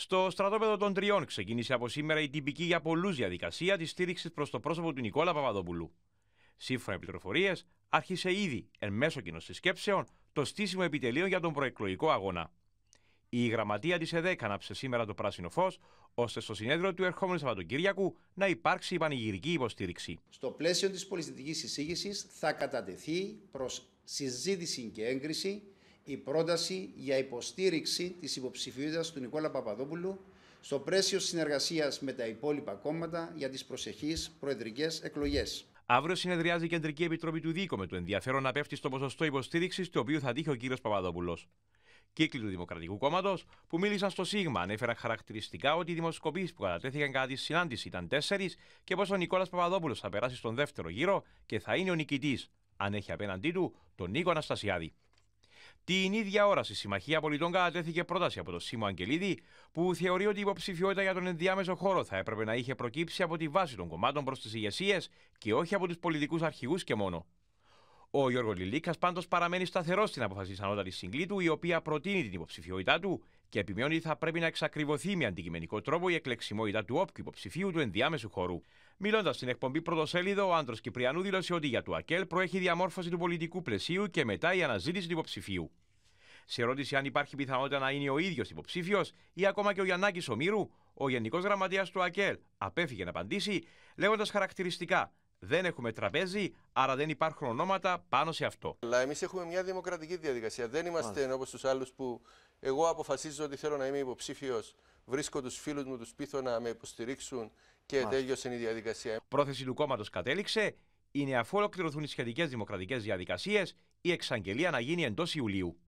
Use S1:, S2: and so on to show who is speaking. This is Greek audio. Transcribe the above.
S1: Στο στρατόπεδο των Τριών ξεκίνησε από σήμερα η τυπική για πολλούς διαδικασία της στήριξης προς το πρόσωπο του Νικόλα Παπαδοπούλου. Σύμφωνα με πληροφορίες, άρχισε ήδη εν μέσω κοινών συσκέψεων το στήσιμο επιτελείο για τον προεκλογικό αγώνα. Η γραμματεία της ΕΔΕΚ ανάψε σήμερα το πράσινο φως, ώστε στο συνέδριο του ερχόμενου Σαββατοκύριακου να υπάρξει η πανηγυρική υποστήριξη.
S2: Στο πλαίσιο της πολιτιστικής εισήγησης θα κατατεθεί προς συζήτηση και έγκριση η πρόταση για υποστήριξη της υποψηφιότητας του Νικόλα Παπαδόπουλου στο πλαίσιο συνεργασίας με τα υπόλοιπα κόμματα για τις προσεχείς προεδρικές εκλογές.
S1: Αύριο συνεδριάζει η Κεντρική Επιτροπή του Δίκο με το ενδιαφέρον να πέφτει στο ποσοστό υποστήριξης του οποίου θα τύχει ο κύριος Παπαδόπουλος. Κύκλοι του Δημοκρατικού Κόμματος που μίλησαν στο Σίγμα ανέφεραν χαρακτηριστικά ότι οι δημοσκοπήσεις που κατατέθηκαν κατά τη συνάντηση ήταν τέσσερις και πως ο Νικόλας Παπαδόπουλος θα περάσει στον δεύτερο γύρο και θα είναι ο νικητής, αν έχει απέναντί του τον Νίκο Αναστασιάδη. Την ίδια ώρα, στη Συμμαχία Πολιτών κατατέθηκε πρόταση από τον Σίμω Αγγελίδη, που θεωρεί ότι η υποψηφιότητα για τον ενδιάμεσο χώρο θα έπρεπε να είχε προκύψει από τη βάση των κομμάτων προς τις ηγεσίες και όχι από τους πολιτικούς αρχηγούς και μόνο. Ο Γιώργο Λιλίκας πάντως παραμένει σταθερό στην αποφασή τη ανώτατη συγκλήτου, η οποία προτείνει την υποψηφιότητά του και επιμένει ότι θα πρέπει να εξακριβωθεί με αντικειμενικό τρόπο η εκλεξιμότητα του όποιου υποψηφίου του ενδιάμεσου χώρου. Μιλώντας στην εκπομπή Πρωτοσέλιδο, ο άντρος Κυπριανού δήλωσε ότι για του ΑΚΕΛ προέχει διαμόρφωση του πολιτικού πλαισίου και μετά η αναζήτηση του υποψηφίου. Σε ερώτηση αν υπάρχει πιθανότητα να είναι ο ίδιος υποψήφιος ή ακόμα και ο Γιαννάκης Ομήρου, ο Γενικός Γραμματέας του ΑΚΕΛ απέφυγε να απαντήσει, λέγοντας χαρακτηριστικά δεν έχουμε τραπέζι, άρα δεν υπάρχουν ονόματα πάνω σε αυτό.
S3: Αλλά εμείς έχουμε μια δημοκρατική διαδικασία. Δεν είμαστε όπως τους άλλους που εγώ αποφασίζω ότι θέλω να είμαι υποψήφιος. Βρίσκω τους φίλους μου, τους πείθω να με υποστηρίξουν και τέλειωσε η διαδικασία.
S1: Πρόθεση του κόμματος κατέληξε είναι αφού ολοκληρωθούν οι σχετικές δημοκρατικές διαδικασίες, η εξαγγελία να γίνει εντός Ιουλίου.